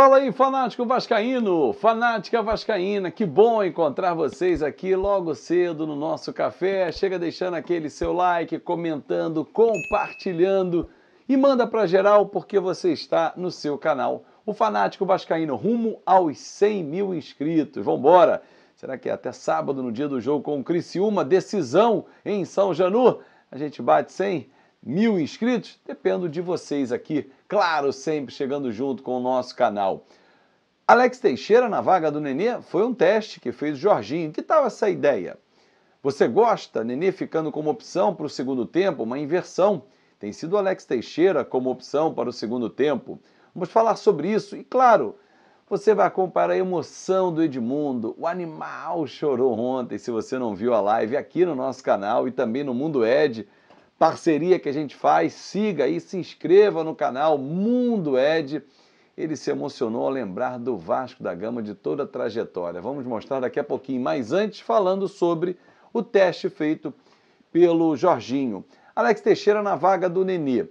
Fala aí, fanático vascaíno, fanática vascaína, que bom encontrar vocês aqui logo cedo no nosso café. Chega deixando aquele seu like, comentando, compartilhando e manda para geral porque você está no seu canal. O fanático vascaíno rumo aos 100 mil inscritos. Vambora! Será que é até sábado no dia do jogo com o Criciúma, decisão em São Janu? A gente bate 100? mil inscritos? Dependo de vocês aqui, claro, sempre chegando junto com o nosso canal. Alex Teixeira na vaga do Nenê foi um teste que fez o Jorginho. Que tal essa ideia? Você gosta, Nenê ficando como opção para o segundo tempo, uma inversão? Tem sido Alex Teixeira como opção para o segundo tempo. Vamos falar sobre isso e, claro, você vai acompanhar a emoção do Edmundo. O animal chorou ontem, se você não viu a live aqui no nosso canal e também no Mundo Ed parceria que a gente faz. Siga aí, se inscreva no canal Mundo Ed. Ele se emocionou ao lembrar do Vasco da Gama de toda a trajetória. Vamos mostrar daqui a pouquinho, mas antes falando sobre o teste feito pelo Jorginho. Alex Teixeira na vaga do Nenê.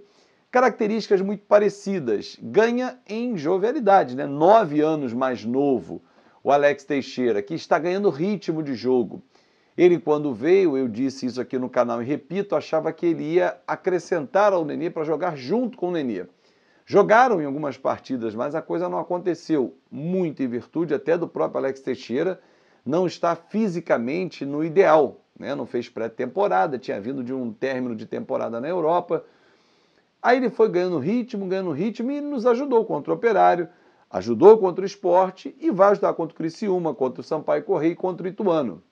Características muito parecidas. Ganha em jovialidade, né? Nove anos mais novo o Alex Teixeira, que está ganhando ritmo de jogo. Ele, quando veio, eu disse isso aqui no canal e repito, achava que ele ia acrescentar ao Nenê para jogar junto com o Nenê. Jogaram em algumas partidas, mas a coisa não aconteceu, muito em virtude até do próprio Alex Teixeira não estar fisicamente no ideal. Né? Não fez pré-temporada, tinha vindo de um término de temporada na Europa. Aí ele foi ganhando ritmo, ganhando ritmo e nos ajudou contra o Operário, ajudou contra o Esporte e vai ajudar contra o Criciúma, contra o Sampaio Correia e contra o Ituano.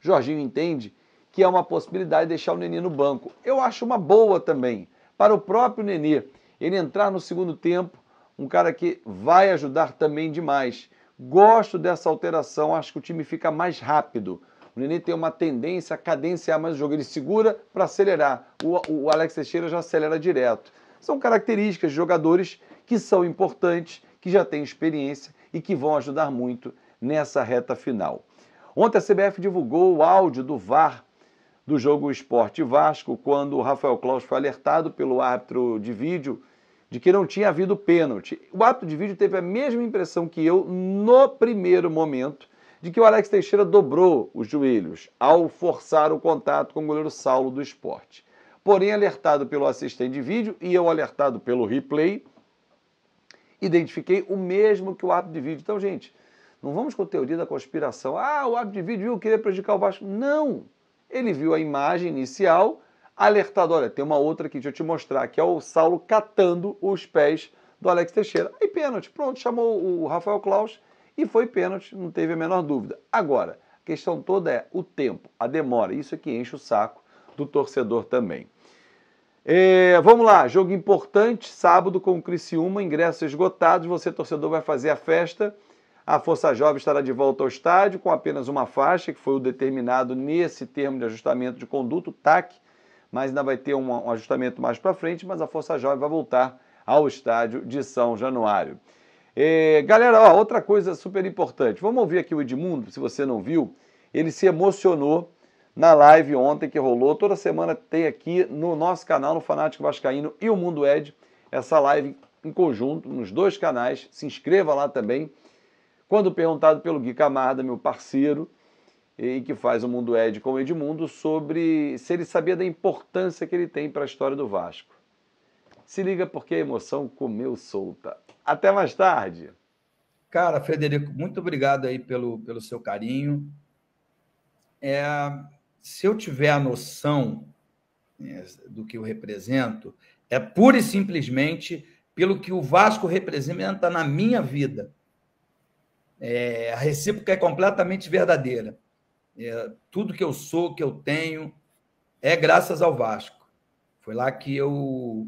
Jorginho entende que é uma possibilidade deixar o Nenê no banco. Eu acho uma boa também para o próprio Nenê. Ele entrar no segundo tempo, um cara que vai ajudar também demais. Gosto dessa alteração, acho que o time fica mais rápido. O Nenê tem uma tendência a cadenciar mais o jogo, ele segura para acelerar. O, o Alex Teixeira já acelera direto. São características de jogadores que são importantes, que já têm experiência e que vão ajudar muito nessa reta final. Ontem a CBF divulgou o áudio do VAR do jogo Esporte Vasco, quando o Rafael Claus foi alertado pelo árbitro de vídeo de que não tinha havido pênalti. O árbitro de vídeo teve a mesma impressão que eu no primeiro momento de que o Alex Teixeira dobrou os joelhos ao forçar o contato com o goleiro Saulo do Esporte. Porém, alertado pelo assistente de vídeo e eu alertado pelo replay, identifiquei o mesmo que o árbitro de vídeo. Então, gente, não vamos com a teoria da conspiração. Ah, o árbitro de vídeo viu querer prejudicar o Vasco. Não! Ele viu a imagem inicial, alertado. Olha, tem uma outra aqui, deixa eu te mostrar, que é o Saulo catando os pés do Alex Teixeira. Aí pênalti, pronto, chamou o Rafael Klaus e foi pênalti, não teve a menor dúvida. Agora, a questão toda é o tempo, a demora, isso é que enche o saco do torcedor também. É, vamos lá, jogo importante, sábado com o Criciúma, ingressos esgotados, você torcedor vai fazer a festa a Força Jovem estará de volta ao estádio com apenas uma faixa, que foi o determinado nesse termo de ajustamento de conduto, TAC, mas ainda vai ter um, um ajustamento mais para frente, mas a Força Jovem vai voltar ao estádio de São Januário. É, galera, ó, outra coisa super importante. Vamos ouvir aqui o Edmundo, se você não viu. Ele se emocionou na live ontem que rolou. Toda semana tem aqui no nosso canal, no Fanático Vascaíno e o Mundo Ed, essa live em conjunto, nos dois canais. Se inscreva lá também. Quando perguntado pelo Gui Camarda, meu parceiro, e que faz o Mundo Ed com o Edmundo, sobre se ele sabia da importância que ele tem para a história do Vasco. Se liga porque a emoção comeu solta. Até mais tarde. Cara, Frederico, muito obrigado aí pelo, pelo seu carinho. É, se eu tiver a noção né, do que eu represento, é pura e simplesmente pelo que o Vasco representa na minha vida. É, a recíproca é completamente verdadeira. É, tudo que eu sou, que eu tenho, é graças ao Vasco. Foi lá que eu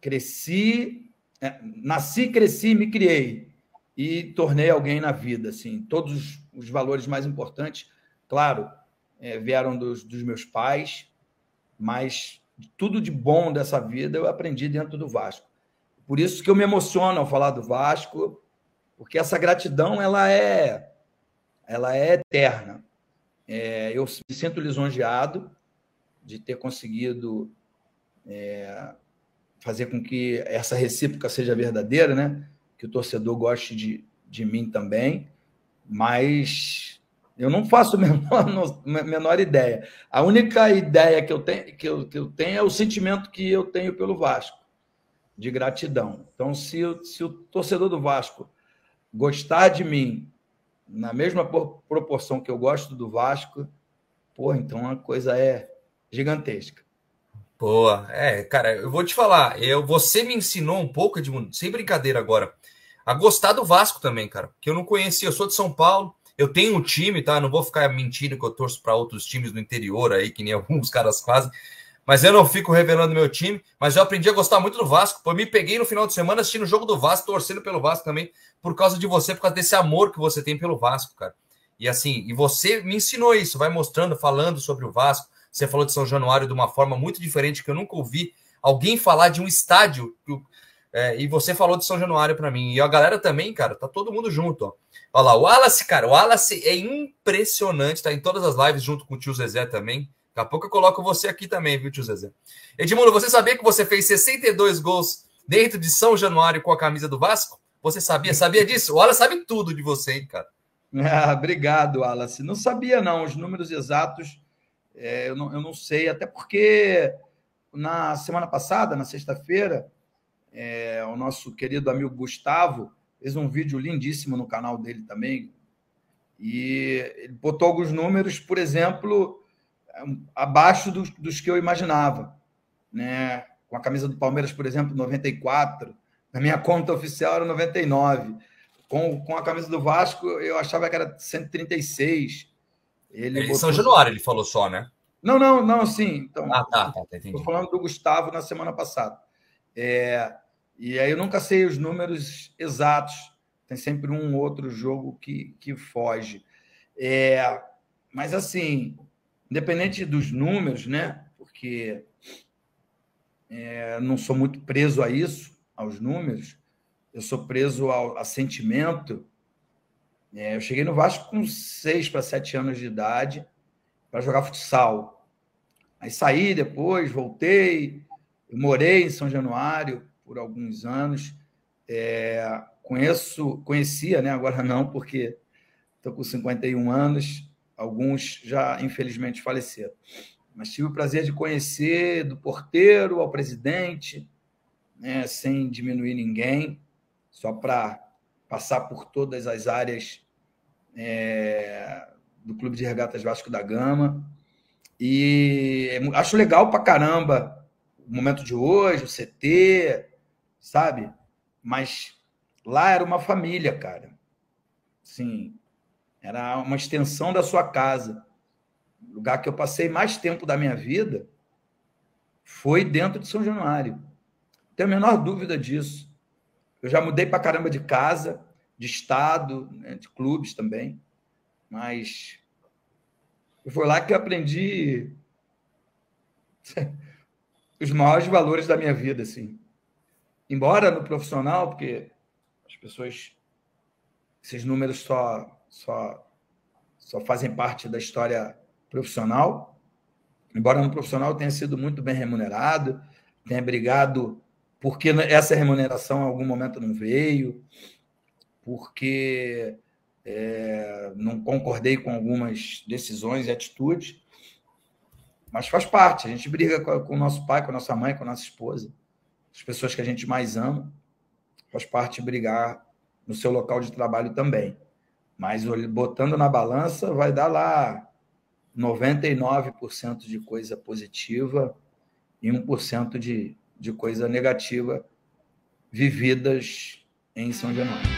cresci, é, nasci, cresci, me criei e tornei alguém na vida. Assim, todos os, os valores mais importantes, claro, é, vieram dos, dos meus pais, mas tudo de bom dessa vida eu aprendi dentro do Vasco. Por isso que eu me emociono ao falar do Vasco, porque essa gratidão ela é ela é eterna. É, eu me sinto lisonjeado de ter conseguido é, fazer com que essa recíproca seja verdadeira, né? Que o torcedor goste de, de mim também, mas eu não faço a menor, menor ideia. A única ideia que eu, tenho, que, eu, que eu tenho é o sentimento que eu tenho pelo Vasco, de gratidão. Então, se, se o torcedor do Vasco gostar de mim na mesma proporção que eu gosto do Vasco, pô, então a coisa é gigantesca. Boa. É, cara, eu vou te falar, eu, é, você me ensinou um pouco, Edmundo, sem brincadeira agora, a gostar do Vasco também, cara, que eu não conhecia. Eu sou de São Paulo, eu tenho um time, tá? Não vou ficar mentindo que eu torço para outros times do interior aí, que nem alguns caras fazem. Mas eu não fico revelando meu time, mas eu aprendi a gostar muito do Vasco. Pô, me peguei no final de semana assistindo o jogo do Vasco, torcendo pelo Vasco também, por causa de você, por causa desse amor que você tem pelo Vasco, cara. E assim, e você me ensinou isso, vai mostrando, falando sobre o Vasco. Você falou de São Januário de uma forma muito diferente que eu nunca ouvi alguém falar de um estádio. É, e você falou de São Januário para mim. E a galera também, cara, tá todo mundo junto, ó. Olha lá, o Wallace, cara, o Wallace é impressionante, tá em todas as lives junto com o tio Zezé também. Daqui a pouco eu coloco você aqui também, viu, tio Zezé? Edmundo, você sabia que você fez 62 gols dentro de São Januário com a camisa do Vasco? Você sabia? Sabia disso? O Alas sabe tudo de você, hein, cara? Ah, obrigado, Alas. Não sabia, não. Os números exatos é, eu, não, eu não sei, até porque na semana passada, na sexta-feira, é, o nosso querido amigo Gustavo fez um vídeo lindíssimo no canal dele também. E ele botou alguns números, por exemplo, abaixo dos, dos que eu imaginava. Né? Com a camisa do Palmeiras, por exemplo, 94, na minha conta oficial era 99. Com, com a camisa do Vasco, eu achava que era 136. Ele, é, ele botou... São Januário, ele falou só, né? Não, não, não, sim. Então, ah, tá, tá, tá entendi. Estou falando do Gustavo na semana passada. É, e aí eu nunca sei os números exatos. Tem sempre um outro jogo que, que foge. É, mas assim, independente dos números, né? Porque é, não sou muito preso a isso, aos números. Eu sou preso ao a sentimento. É, eu cheguei no Vasco com seis para sete anos de idade para jogar futsal. Aí saí depois, voltei. Eu morei em São Januário por alguns anos. É, conheço, conhecia, né? Agora não, porque estou com 51 anos Alguns já, infelizmente, faleceram. Mas tive o prazer de conhecer do porteiro ao presidente, né, sem diminuir ninguém, só para passar por todas as áreas é, do Clube de Regatas Vasco da Gama. E é acho legal para caramba o momento de hoje, o CT, sabe? Mas lá era uma família, cara. Sim, era uma extensão da sua casa. O lugar que eu passei mais tempo da minha vida foi dentro de São Januário. Tenho a menor dúvida disso. Eu já mudei para caramba de casa, de estado, né, de clubes também. Mas foi lá que eu aprendi os maiores valores da minha vida, assim. Embora no profissional, porque as pessoas esses números só só, só fazem parte da história profissional. Embora no profissional tenha sido muito bem remunerado, tenha brigado porque essa remuneração em algum momento não veio, porque é, não concordei com algumas decisões e atitudes, mas faz parte. A gente briga com, o nosso pai, com a nossa mãe, com a nossa esposa, as pessoas que a gente mais ama, faz parte brigar no seu local de trabalho também. Mas botando na balança, vai dar lá 99% de coisa positiva e 1% de, de coisa negativa vividas em São Januário.